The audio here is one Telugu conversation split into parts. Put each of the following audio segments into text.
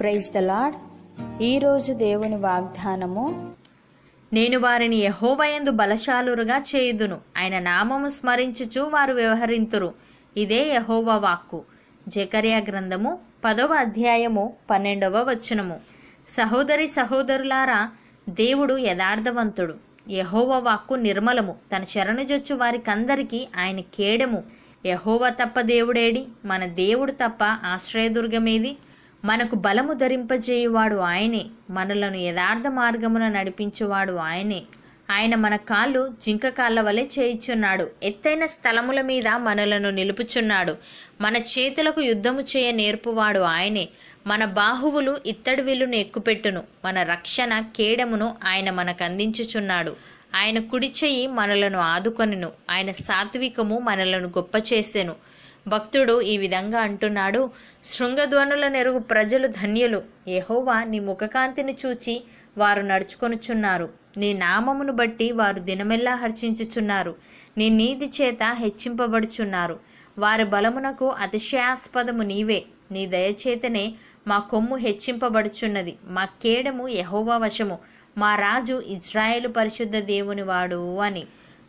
ప్రైజ్ ద లాడ్ ఈరోజు దేవుని వాగ్దానము నేను వారిని యహోవయందు బలశాలురుగా చేయుదును ఆయన నామము స్మరించుచు వారు వ్యవహరింతురు ఇదే యహోవ వాక్కు జకర్యా గ్రంథము పదవ అధ్యాయము పన్నెండవ వచనము సహోదరి సహోదరులారా దేవుడు యథార్థవంతుడు యహోవ వాక్కు నిర్మలము తన శరణుజొచ్చు వారికందరికీ ఆయన కేడము యహోవ తప్ప దేవుడేడి మన దేవుడు తప్ప ఆశ్రయదుర్గమేది మనకు బలము ధరింపజేయువాడు ఆయనే మనలను యథార్థ మార్గమున నడిపించేవాడు ఆయనే ఆయన మన కాళ్ళు జింక కాళ్ళ వలె చేయిచున్నాడు ఎత్తైన స్థలముల మీద మనలను నిలుపుచున్నాడు మన చేతులకు యుద్ధము చేయ నేర్పువాడు ఆయనే మన బాహువులు ఇత్తడి విల్లును ఎక్కుపెట్టును మన రక్షణ కేడమును ఆయన మనకు అందించుచున్నాడు ఆయన కుడిచేయి మనలను ఆదుకొనిను ఆయన సాత్వికము మనలను గొప్ప చేసెను భక్తుడు ఈ విధంగా అంటున్నాడు శృంగధ్వనుల నెరుగు ప్రజలు ధన్యులు ఏహోవా నీ ముఖకాంతిని చూచి వారు నడుచుకొనుచున్నారు నీ నామమును బట్టి వారు దినమెల్లా హర్షించుచున్నారు నీ నీతి చేత హెచ్చింపబడుచున్నారు వారి బలమునకు అతిశయాస్పదము నీవే నీ దయచేతనే మా కొమ్ము హెచ్చింపబడుచున్నది మా కేడము యహోవా వశము మా రాజు ఇజ్రాయేలు పరిశుద్ధ దేవుని వాడు అని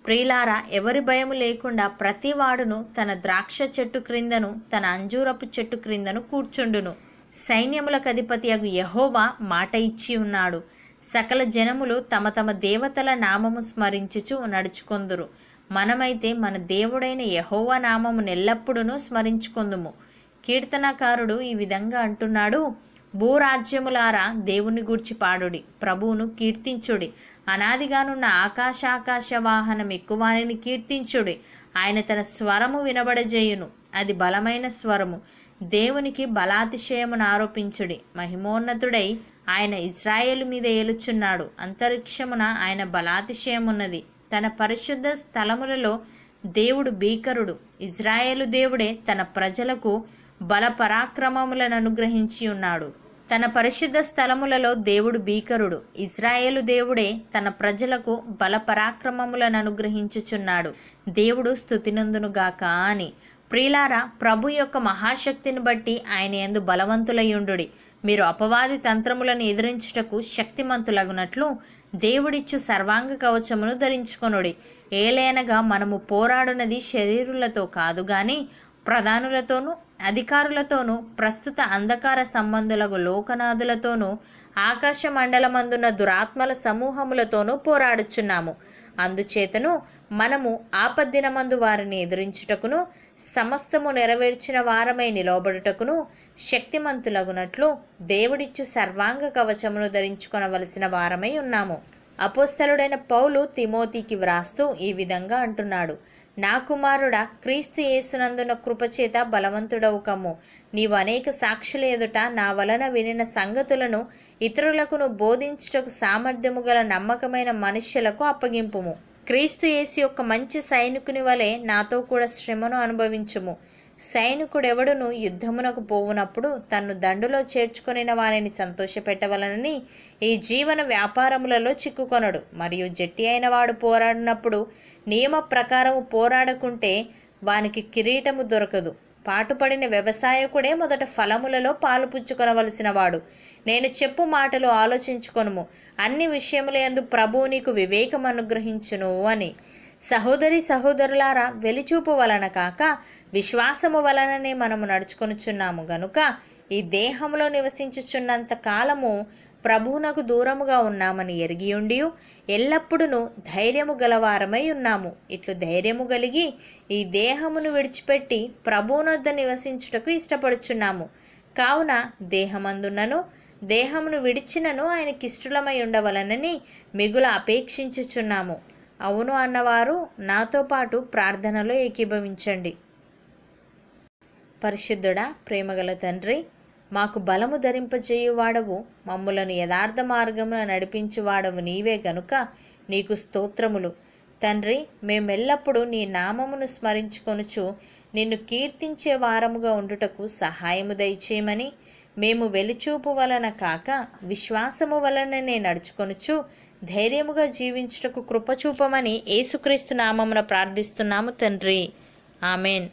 ప్రియులారా ఎవరి భయం లేకుండా ప్రతి వాడును తన ద్రాక్ష చెట్టు క్రిందను తన అంజూరపు చెట్టు క్రిందను కూర్చుండును సైన్యములకు అగు యహోవా మాట ఇచ్చి ఉన్నాడు సకల జనములు తమ తమ దేవతల నామము స్మరించుచు నడుచుకొందురు మనమైతే మన దేవుడైన యహోవా నామము నెల్లప్పుడును స్మరించుకొందుము కీర్తనకారుడు ఈ విధంగా అంటున్నాడు భూరాజ్యములారా దేవుని గూర్చి పాడుడి ప్రభువును కీర్తించుడి అనాదిగానున్న ఆకాశాకాశ వాహనం ఎక్కువానిని కీర్తించుడి ఆయన తన స్వరము వినబడజేయును అది బలమైన స్వరము దేవునికి బలాతిశయమును ఆరోపించుడి మహిమోన్నతుడై ఆయన ఇజ్రాయేల్ మీద ఏలుచున్నాడు అంతరిక్షమున ఆయన బలాతిశయమున్నది తన పరిశుద్ధ స్థలములలో దేవుడు భీకరుడు ఇజ్రాయేలు దేవుడే తన ప్రజలకు బలపరాక్రమములను అనుగ్రహించి ఉన్నాడు తన పరిశుద్ధ స్థలములలో దేవుడు భీకరుడు ఇజ్రాయేలు దేవుడే తన ప్రజలకు బలపరాక్రమములను అనుగ్రహించుచున్నాడు దేవుడు స్థుతినందునుగాక అని ప్రియులారా ప్రభు యొక్క మహాశక్తిని బట్టి ఆయన ఎందు బలవంతులయ్యుండు మీరు అపవాది తంత్రములను ఎదిరించుటకు శక్తిమంతులగునట్లు దేవుడిచ్చు సర్వాంగ కవచమును ధరించుకొనుడి ఏలైనగా మనము పోరాడునది శరీరులతో కాదు గాని ప్రధానులతోనూ అధికారులతోనూ ప్రస్తుత అంధకార సంబంధులకు లోకనాథులతోనూ ఆకాశ మండలమందున్న దురాత్మల సమూహములతోనూ పోరాడుచున్నాము అందుచేతను మనము ఆపద్దినమందు వారిని ఎదిరించుటకును సమస్తము నెరవేర్చిన వారమై నిలవబడుటకును శక్తిమంతులగునట్లు దేవుడిచ్చు సర్వాంగ కవచమును ధరించుకొనవలసిన వారమై ఉన్నాము అపోస్తలుడైన పౌలు తిమోతికి వ్రాస్తూ ఈ విధంగా అంటున్నాడు నా కుమారుడ క్రీస్తు యేసునందున కృపచేత బలవంతుడవుకము నీవు అనేక సాక్షుల ఎదుట నా వలన వినిన సంగతులను ఇతరులకును బోధించుటకు సామర్థ్యము గల నమ్మకమైన మనుష్యులకు అప్పగింపుము క్రీస్తు యేసు యొక్క మంచి సైనికుని వలె నాతో కూడా శ్రమను అనుభవించుము సైనికుడెవడును యుద్ధమునకు పోవునప్పుడు తన్ను దండులో చేర్చుకొనిన వారిని సంతోషపెట్టవలనని ఈ జీవన వ్యాపారములలో చిక్కుకొనడు మరియు జట్టి అయిన వాడు పోరాడినప్పుడు నియమ ప్రకారము పోరాడకుంటే వానికి కిరీటము దొరకదు పాటుపడిన వ్యవసాయకుడే మొదట ఫలములలో పాలు పుచ్చుకొనవలసిన వాడు నేను చెప్పు మాటలు ఆలోచించుకొనుము అన్ని విషయములందు ప్రభువు నీకు వివేకం అనుగ్రహించును అని సహోదరి సహోదరులారా వెలిచూపు వలన కాక విశ్వాసము వలననే మనము నడుచుకొనుచున్నాము గనుక ఈ దేహంలో నివసించుచున్నంత కాలము ప్రభువునకు దూరముగా ఉన్నామని ఎరిగియుండి ఎల్లప్పుడూ ధైర్యము గలవారమై ఉన్నాము ఇట్లు ధైర్యము కలిగి ఈ దేహమును విడిచిపెట్టి ప్రభువునొద్ద నివసించుటకు ఇష్టపడుచున్నాము కావున దేహమందున్నను దేహమును విడిచినను ఆయనకిష్టులమై ఉండవలనని మిగుల అపేక్షించుచున్నాము అవును అన్నవారు నాతో పాటు ప్రార్థనలో ఏకీభవించండి పరిశుద్ధుడా ప్రేమగల తండ్రి మాకు బలము ధరింపజేయువాడవు మమ్ములను యథార్థ మార్గమున నడిపించువాడవు నీవే గనుక నీకు స్తోత్రములు తండ్రి మేమెల్లప్పుడూ నీ నామమును స్మరించుకొనుచు నిన్ను కీర్తించే వారముగా ఉండుటకు సహాయము దయచేయమని మేము వెలుచూపు వలన కాక విశ్వాసము వలననే నడుచుకొనుచు ధైర్యముగా జీవించుటకు కృపచూపమని ఏసుక్రీస్తు నామమున ప్రార్థిస్తున్నాము తండ్రి ఆమెన్